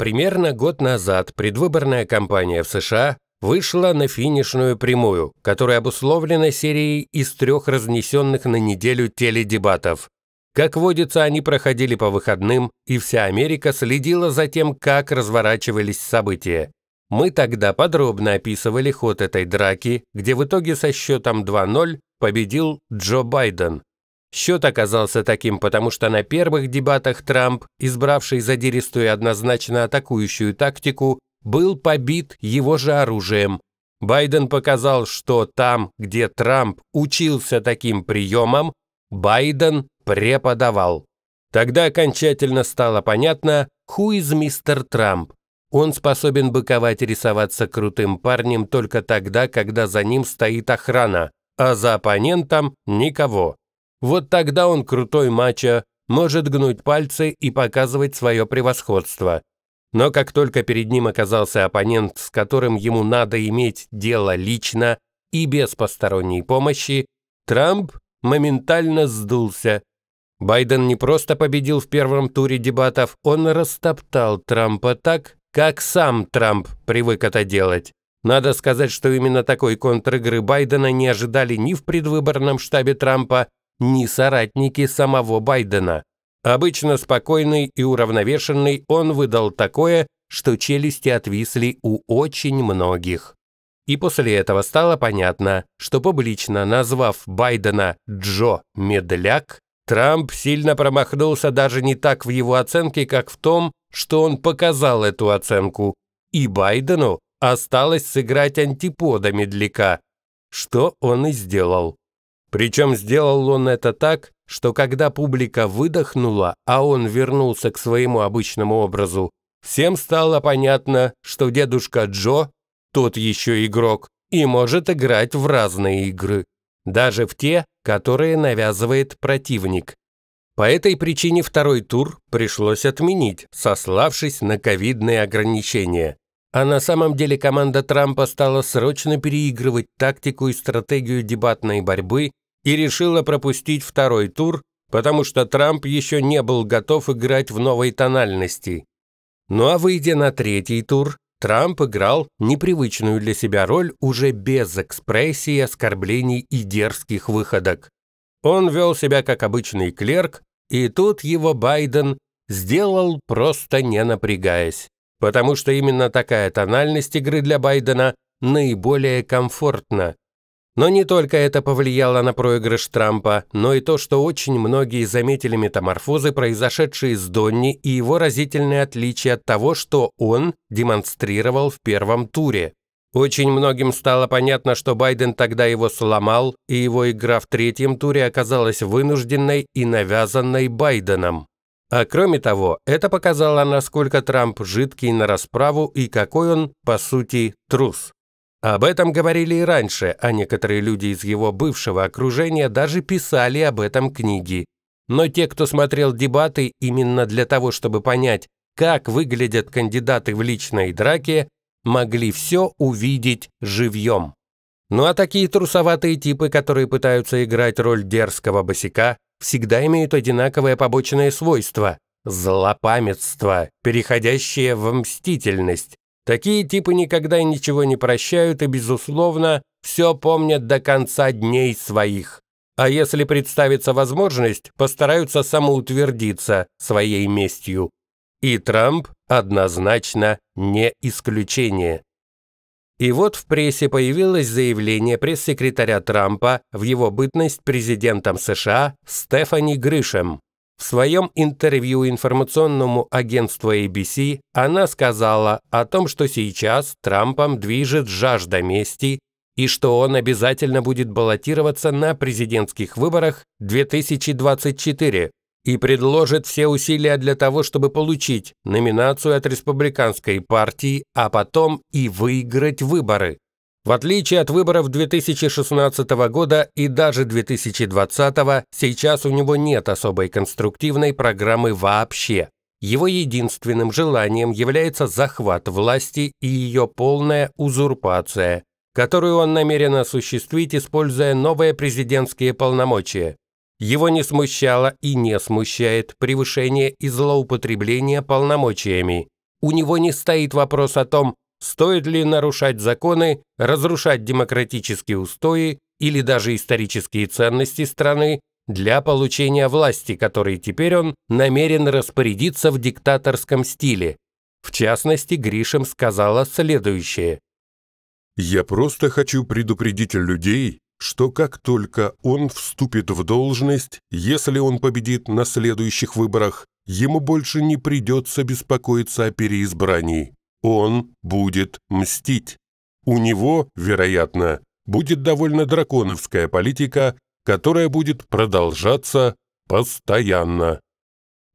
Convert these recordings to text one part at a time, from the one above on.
Примерно год назад предвыборная кампания в США вышла на финишную прямую, которая обусловлена серией из трех разнесенных на неделю теледебатов. Как водится, они проходили по выходным, и вся Америка следила за тем, как разворачивались события. Мы тогда подробно описывали ход этой драки, где в итоге со счетом 2-0 победил Джо Байден. Счет оказался таким, потому что на первых дебатах Трамп, избравший задиристую и однозначно атакующую тактику, был побит его же оружием. Байден показал, что там, где Трамп учился таким приемам, Байден преподавал. Тогда окончательно стало понятно, ху из мистер Трамп. Он способен быковать и рисоваться крутым парнем только тогда, когда за ним стоит охрана, а за оппонентом – никого. Вот тогда он крутой мачо, может гнуть пальцы и показывать свое превосходство. Но как только перед ним оказался оппонент, с которым ему надо иметь дело лично и без посторонней помощи, Трамп моментально сдулся. Байден не просто победил в первом туре дебатов, он растоптал Трампа так, как сам Трамп привык это делать. Надо сказать, что именно такой контр-игры Байдена не ожидали ни в предвыборном штабе Трампа, ни соратники самого Байдена. Обычно спокойный и уравновешенный он выдал такое, что челюсти отвисли у очень многих. И после этого стало понятно, что публично назвав Байдена Джо Медляк, Трамп сильно промахнулся даже не так в его оценке, как в том, что он показал эту оценку. И Байдену осталось сыграть антипода Медляка, что он и сделал. Причем сделал он это так, что когда публика выдохнула, а он вернулся к своему обычному образу, всем стало понятно, что дедушка Джо, тот еще игрок, и может играть в разные игры, даже в те, которые навязывает противник. По этой причине второй тур пришлось отменить, сославшись на ковидные ограничения. А на самом деле команда Трампа стала срочно переигрывать тактику и стратегию дебатной борьбы и решила пропустить второй тур, потому что Трамп еще не был готов играть в новой тональности. Ну а выйдя на третий тур, Трамп играл непривычную для себя роль уже без экспрессии, оскорблений и дерзких выходок. Он вел себя как обычный клерк, и тут его Байден сделал просто не напрягаясь, потому что именно такая тональность игры для Байдена наиболее комфортна, но не только это повлияло на проигрыш Трампа, но и то, что очень многие заметили метаморфозы, произошедшие с Донни, и его разительное отличие от того, что он демонстрировал в первом туре. Очень многим стало понятно, что Байден тогда его сломал, и его игра в третьем туре оказалась вынужденной и навязанной Байденом. А кроме того, это показало, насколько Трамп жидкий на расправу и какой он, по сути, трус. Об этом говорили и раньше, а некоторые люди из его бывшего окружения даже писали об этом книги. Но те, кто смотрел дебаты именно для того, чтобы понять, как выглядят кандидаты в личной драке, могли все увидеть живьем. Ну а такие трусоватые типы, которые пытаются играть роль дерзкого босика, всегда имеют одинаковое побочное свойство – злопамятство, переходящее в мстительность, Такие типы никогда ничего не прощают и, безусловно, все помнят до конца дней своих. А если представится возможность, постараются самоутвердиться своей местью. И Трамп однозначно не исключение. И вот в прессе появилось заявление пресс-секретаря Трампа в его бытность президентом США Стефани Грышем. В своем интервью информационному агентству ABC она сказала о том, что сейчас Трампом движет жажда мести и что он обязательно будет баллотироваться на президентских выборах 2024 и предложит все усилия для того, чтобы получить номинацию от республиканской партии, а потом и выиграть выборы. В отличие от выборов 2016 года и даже 2020, сейчас у него нет особой конструктивной программы вообще. Его единственным желанием является захват власти и ее полная узурпация, которую он намерен осуществить, используя новые президентские полномочия. Его не смущало и не смущает превышение и злоупотребление полномочиями. У него не стоит вопрос о том, Стоит ли нарушать законы, разрушать демократические устои или даже исторические ценности страны для получения власти, которой теперь он намерен распорядиться в диктаторском стиле. В частности, Гришем сказала следующее. «Я просто хочу предупредить людей, что как только он вступит в должность, если он победит на следующих выборах, ему больше не придется беспокоиться о переизбрании. Он будет мстить. У него, вероятно, будет довольно драконовская политика, которая будет продолжаться постоянно.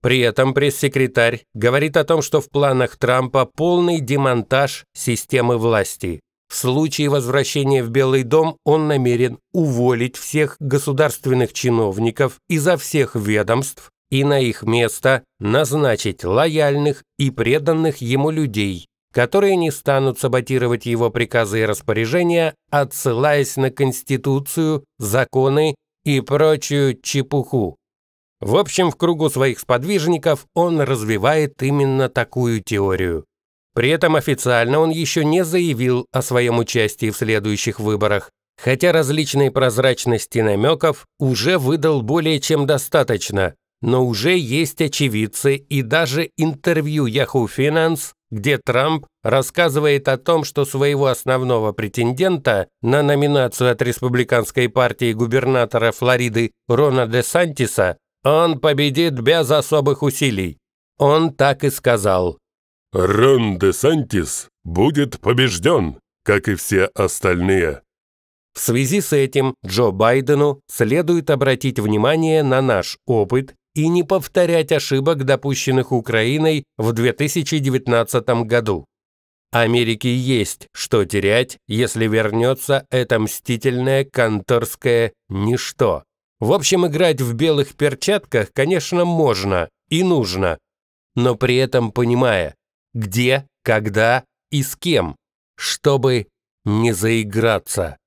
При этом пресс-секретарь говорит о том, что в планах Трампа полный демонтаж системы власти. В случае возвращения в Белый дом он намерен уволить всех государственных чиновников изо всех ведомств и на их место назначить лояльных и преданных ему людей, которые не станут саботировать его приказы и распоряжения, отсылаясь на Конституцию, законы и прочую чепуху. В общем, в кругу своих сподвижников он развивает именно такую теорию. При этом официально он еще не заявил о своем участии в следующих выборах, хотя различной прозрачности намеков уже выдал более чем достаточно, но уже есть очевидцы и даже интервью Yahoo Finance, где Трамп рассказывает о том, что своего основного претендента на номинацию от республиканской партии губернатора Флориды Рона де Сантиса он победит без особых усилий. Он так и сказал. «Рон де Сантис будет побежден, как и все остальные». В связи с этим Джо Байдену следует обратить внимание на наш опыт и не повторять ошибок, допущенных Украиной в 2019 году. Америке есть что терять, если вернется это мстительное конторское ничто. В общем, играть в белых перчатках, конечно, можно и нужно, но при этом понимая, где, когда и с кем, чтобы не заиграться.